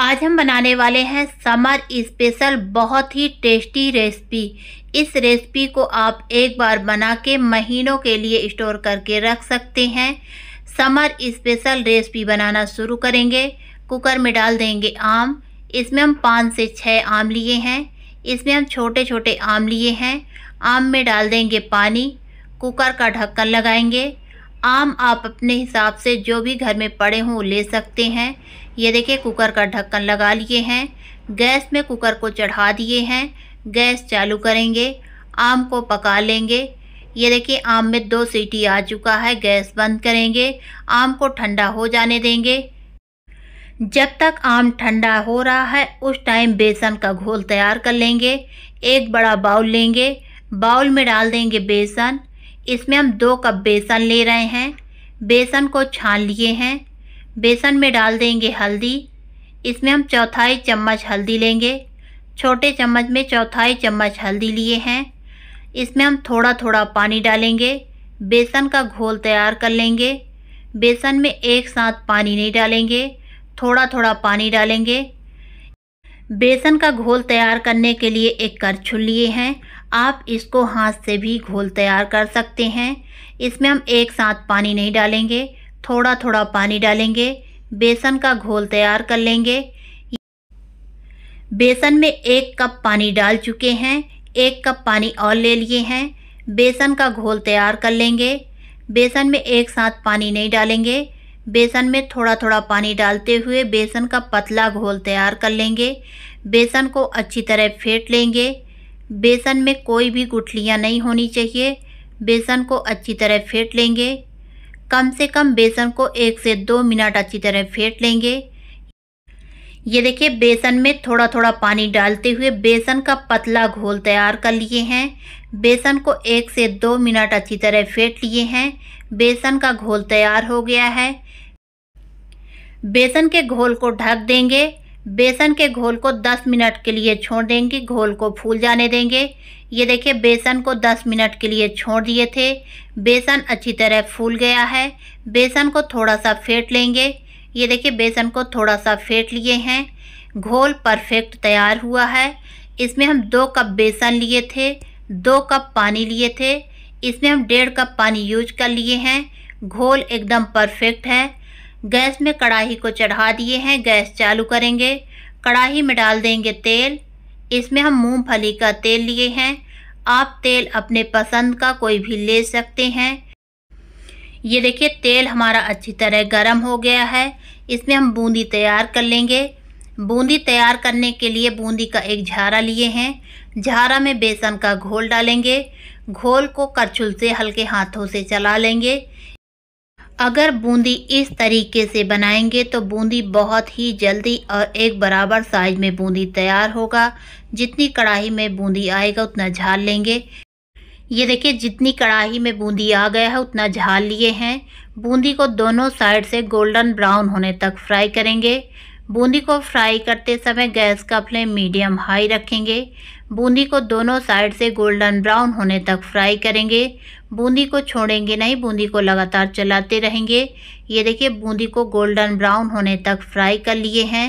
आज हम बनाने वाले हैं समर स्पेशल बहुत ही टेस्टी रेसिपी इस रेसिपी को आप एक बार बना के महीनों के लिए स्टोर करके रख सकते हैं समर स्पेशल रेसिपी बनाना शुरू करेंगे कुकर में डाल देंगे आम इसमें हम पाँच से छः आम लिए हैं इसमें हम छोटे छोटे आम लिए हैं आम में डाल देंगे पानी कुकर का ढक्कन लगाएंगे आम आप अपने हिसाब से जो भी घर में पड़े हों ले सकते हैं ये देखिए कुकर का ढक्कन लगा लिए हैं गैस में कुकर को चढ़ा दिए हैं गैस चालू करेंगे आम को पका लेंगे ये देखिए आम में दो सीटी आ चुका है गैस बंद करेंगे आम को ठंडा हो जाने देंगे जब तक आम ठंडा हो रहा है उस टाइम बेसन का घोल तैयार कर लेंगे एक बड़ा बाउल लेंगे बाउल में डाल देंगे बेसन इसमें हम दो कप बेसन ले रहे हैं बेसन को छान लिए हैं बेसन में डाल देंगे हल्दी इसमें हम चौथाई चम्मच हल्दी लेंगे छोटे चम्मच में चौथाई चम्मच हल्दी लिए हैं इसमें हम थोड़ा थोड़ा पानी डालेंगे बेसन का घोल तैयार कर लेंगे बेसन में एक साथ पानी नहीं डालेंगे थोड़ा थोड़ा पानी डालेंगे बेसन का घोल तैयार करने के लिए एक करछुल लिए हैं आप इसको हाथ से भी घोल तैयार कर सकते हैं इसमें हम एक साथ पानी नहीं डालेंगे थोड़ा थोड़ा पानी डालेंगे बेसन का घोल तैयार कर लेंगे बेसन में एक कप पानी डाल चुके हैं एक कप पानी और ले लिए हैं बेसन का घोल तैयार कर लेंगे बेसन में एक साथ पानी नहीं डालेंगे बेसन में थोड़ा थोड़ा पानी डालते हुए बेसन का पतला घोल तैयार कर लेंगे बेसन को अच्छी तरह फेंट लेंगे बेसन में कोई भी गुठलियाँ नहीं होनी चाहिए बेसन को अच्छी तरह फेंट लेंगे कम से कम बेसन को एक से दो मिनट अच्छी तरह फेंट लेंगे ये देखिए बेसन में थोड़ा थोड़ा पानी डालते हुए बेसन का पतला घोल तैयार कर लिए हैं बेसन को एक से दो मिनट अच्छी तरह फेंट लिए हैं बेसन का घोल तैयार हो गया है बेसन के घोल को ढक देंगे बेसन के घोल को 10 मिनट के लिए छोड़ देंगे घोल को फूल जाने देंगे ये देखिए बेसन को 10 मिनट के लिए छोड़ दिए थे बेसन अच्छी तरह फूल गया है बेसन को थोड़ा सा फेंट लेंगे ये देखिए बेसन को थोड़ा सा फेंट लिए हैं घोल परफेक्ट तैयार हुआ है इसमें हम दो कप बेसन लिए थे दो कप पानी लिए थे इसमें हम डेढ़ कप पानी यूज कर लिए हैं घोल एकदम परफेक्ट है गैस में कढ़ाई को चढ़ा दिए हैं गैस चालू करेंगे कढ़ाई में डाल देंगे तेल इसमें हम मूंगफली का तेल लिए हैं आप तेल अपने पसंद का कोई भी ले सकते हैं ये देखिए तेल हमारा अच्छी तरह गर्म हो गया है इसमें हम बूंदी तैयार कर लेंगे बूंदी तैयार करने के लिए बूंदी का एक झारा लिए हैं झारा में बेसन का घोल डालेंगे घोल को करछुल से हल्के हाथों से चला लेंगे अगर बूंदी इस तरीके से बनाएंगे तो बूंदी बहुत ही जल्दी और एक बराबर साइज में बूंदी तैयार होगा जितनी कढ़ाई में बूंदी आएगा उतना झाल लेंगे ये देखिए जितनी कढ़ाई में बूंदी आ गया है उतना झाल लिए हैं बूंदी को दोनों साइड से गोल्डन ब्राउन होने तक फ्राई करेंगे बूंदी को फ्राई करते समय गैस का फ्लेम मीडियम हाई रखेंगे बूंदी को दोनों साइड से गोल्डन ब्राउन होने तक फ्राई करेंगे बूंदी को छोड़ेंगे नहीं बूंदी को लगातार चलाते रहेंगे ये देखिए बूंदी को गोल्डन ब्राउन होने तक फ्राई कर लिए हैं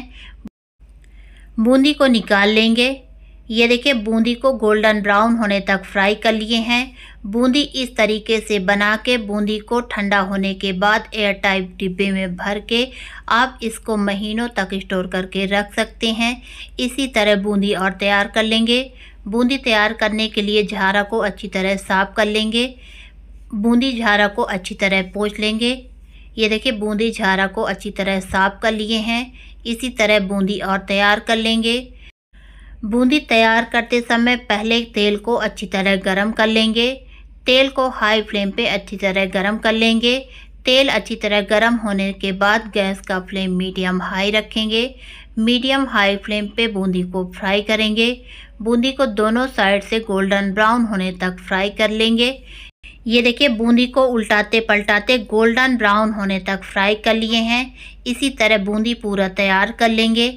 बूंदी को निकाल लेंगे ये देखिए बूंदी को गोल्डन ब्राउन होने तक फ्राई कर लिए हैं बूंदी इस तरीके से बना के बूंदी को ठंडा होने के बाद एयर टाइप डिब्बे में भर के आप इसको महीनों तक स्टोर करके रख सकते हैं इसी तरह बूंदी और तैयार कर लेंगे बूंदी तैयार करने के लिए झारा को अच्छी तरह साफ कर लेंगे बूंदी झारा को अच्छी तरह पोछ लेंगे ये देखिए बूंदी झारा को अच्छी तरह साफ कर लिए हैं इसी तरह बूंदी और तैयार कर लेंगे बूंदी तैयार करते समय पहले तेल को अच्छी तरह गर्म कर लेंगे तेल को हाई फ्लेम पे अच्छी तरह गर्म कर लेंगे तेल अच्छी तरह गर्म होने के बाद गैस का फ्लेम मीडियम हाई रखेंगे मीडियम हाई फ्लेम पे बूंदी को फ्राई करेंगे बूंदी को दोनों साइड से गोल्डन ब्राउन होने तक फ्राई कर लेंगे ये देखिए बूंदी को उल्टाते पलटाते गोल्डन ब्राउन होने तक फ्राई कर लिए हैं इसी तरह बूंदी पूरा तैयार कर लेंगे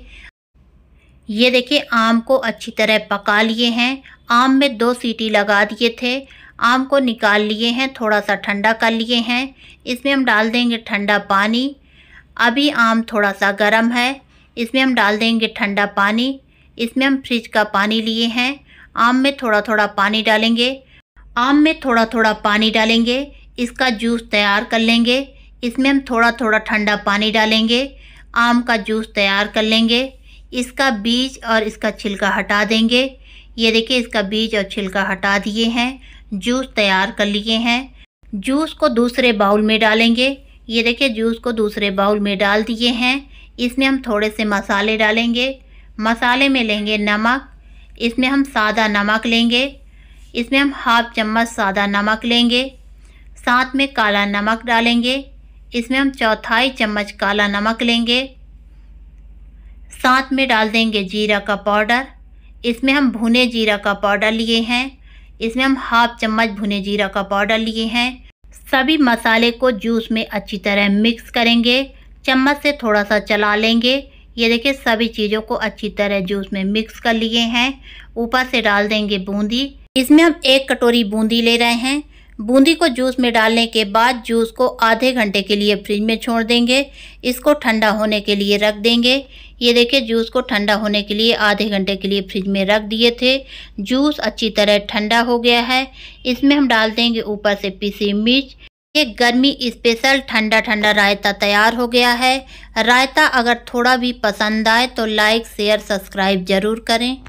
ये देखिए आम को अच्छी तरह पका लिए हैं आम में दो सीटी लगा दिए थे आम को निकाल लिए हैं थोड़ा सा ठंडा कर लिए हैं इसमें हम डाल देंगे ठंडा पानी अभी आम थोड़ा सा गर्म है इसमें हम डाल देंगे ठंडा पानी इसमें हम फ्रिज का पानी लिए हैं आम में थोड़ा थोड़ा पानी डालेंगे आम में थोड़ा थोड़ा पानी डालेंगे इसका जूस तैयार कर लेंगे इसमें हम थोड़ा थोड़ा ठंडा पानी डालेंगे आम का जूस तैयार कर लेंगे इसका बीज और इसका छिलका हटा देंगे ये देखिए इसका बीज और छिलका हटा दिए हैं जूस तैयार कर लिए हैं जूस को दूसरे बाउल में डालेंगे ये देखिए जूस को दूसरे बाउल में डाल दिए हैं इसमें हम थोड़े से मसाले डालेंगे मसाले में लेंगे नमक इसमें हम सादा नमक लेंगे इसमें हम हाफ चम्मच सादा नमक लेंगे साथ में काला नमक डालेंगे इसमें हम चौथाई चम्मच काला नमक लेंगे साथ में डाल देंगे जीरा का पाउडर इसमें हम भुने जीरा का पाउडर लिए हैं इसमें हम हाफ चम्मच भुने जीरा का पाउडर लिए हैं सभी मसाले को जूस में अच्छी तरह मिक्स करेंगे चम्मच से थोड़ा सा चला लेंगे ये देखिए सभी चीज़ों को अच्छी तरह जूस में मिक्स कर लिए हैं ऊपर से डाल देंगे बूंदी इसमें हम एक कटोरी बूंदी ले रहे हैं बूंदी को जूस में डालने के बाद जूस को आधे घंटे के लिए फ्रिज में छोड़ देंगे इसको ठंडा होने के लिए रख देंगे ये देखिए जूस को ठंडा होने के लिए आधे घंटे के लिए फ्रिज में रख दिए थे जूस अच्छी तरह ठंडा हो गया है इसमें हम डाल देंगे ऊपर से पीसी मिर्च ये गर्मी स्पेशल ठंडा ठंडा रायता तैयार हो गया है रायता अगर थोड़ा भी पसंद आए तो लाइक शेयर सब्सक्राइब ज़रूर करें